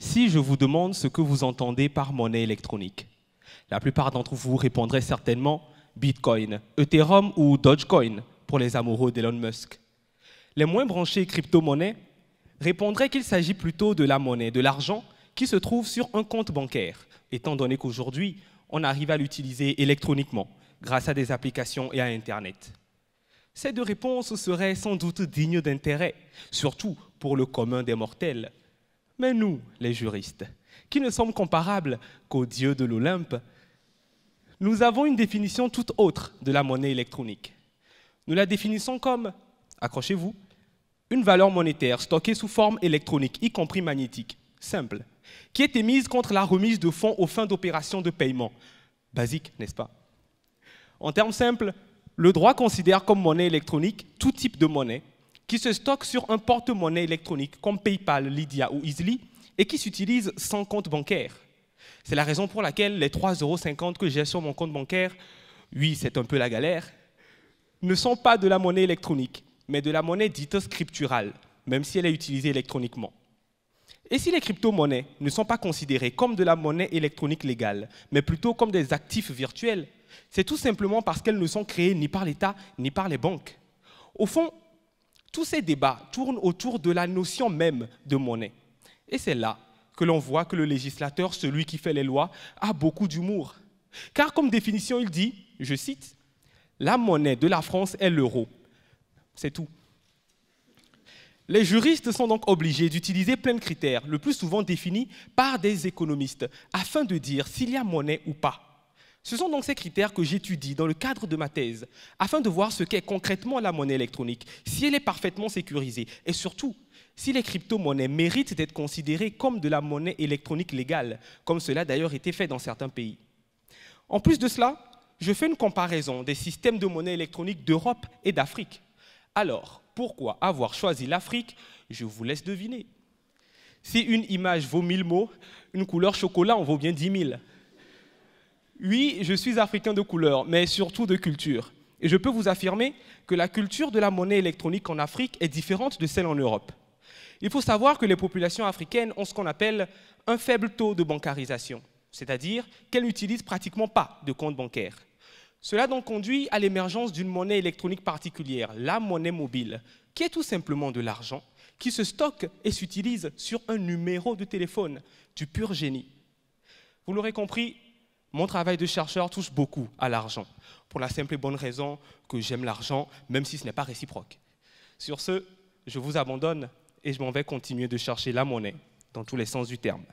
Si je vous demande ce que vous entendez par monnaie électronique, la plupart d'entre vous répondraient certainement Bitcoin, Ethereum ou Dogecoin pour les amoureux d'Elon Musk. Les moins branchés crypto-monnaies répondraient qu'il s'agit plutôt de la monnaie, de l'argent qui se trouve sur un compte bancaire, étant donné qu'aujourd'hui, on arrive à l'utiliser électroniquement grâce à des applications et à Internet. Ces deux réponses seraient sans doute dignes d'intérêt, surtout pour le commun des mortels, mais nous, les juristes, qui ne sommes comparables qu'aux dieux de l'Olympe, nous avons une définition toute autre de la monnaie électronique. Nous la définissons comme, accrochez-vous, une valeur monétaire stockée sous forme électronique, y compris magnétique, simple, qui est émise contre la remise de fonds aux fins d'opérations de paiement. Basique, n'est-ce pas En termes simples, le droit considère comme monnaie électronique tout type de monnaie qui se stocke sur un porte-monnaie électronique comme PayPal, Lydia ou Easily et qui s'utilise sans compte bancaire. C'est la raison pour laquelle les 3,50 euros que j'ai sur mon compte bancaire, oui, c'est un peu la galère, ne sont pas de la monnaie électronique, mais de la monnaie dite scripturale, même si elle est utilisée électroniquement. Et si les crypto-monnaies ne sont pas considérées comme de la monnaie électronique légale, mais plutôt comme des actifs virtuels, c'est tout simplement parce qu'elles ne sont créées ni par l'État ni par les banques. Au fond, tous ces débats tournent autour de la notion même de monnaie. Et c'est là que l'on voit que le législateur, celui qui fait les lois, a beaucoup d'humour. Car comme définition, il dit, je cite, La monnaie de la France est l'euro. C'est tout. Les juristes sont donc obligés d'utiliser plein de critères, le plus souvent définis par des économistes, afin de dire s'il y a monnaie ou pas. Ce sont donc ces critères que j'étudie dans le cadre de ma thèse, afin de voir ce qu'est concrètement la monnaie électronique, si elle est parfaitement sécurisée, et surtout, si les crypto-monnaies méritent d'être considérées comme de la monnaie électronique légale, comme cela a d'ailleurs été fait dans certains pays. En plus de cela, je fais une comparaison des systèmes de monnaie électronique d'Europe et d'Afrique. Alors, pourquoi avoir choisi l'Afrique Je vous laisse deviner. Si une image vaut mille mots, une couleur chocolat en vaut bien dix mille. Oui, je suis africain de couleur, mais surtout de culture. Et je peux vous affirmer que la culture de la monnaie électronique en Afrique est différente de celle en Europe. Il faut savoir que les populations africaines ont ce qu'on appelle un faible taux de bancarisation, c'est-à-dire qu'elles n'utilisent pratiquement pas de compte bancaire. Cela donc conduit à l'émergence d'une monnaie électronique particulière, la monnaie mobile, qui est tout simplement de l'argent qui se stocke et s'utilise sur un numéro de téléphone, du pur génie. Vous l'aurez compris, mon travail de chercheur touche beaucoup à l'argent, pour la simple et bonne raison que j'aime l'argent, même si ce n'est pas réciproque. Sur ce, je vous abandonne et je m'en vais continuer de chercher la monnaie, dans tous les sens du terme.